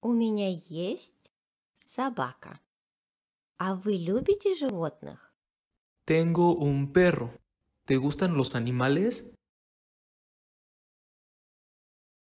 У меня есть собака. А вы любите животных? Tengo un perro. ¿Te gustan los animales?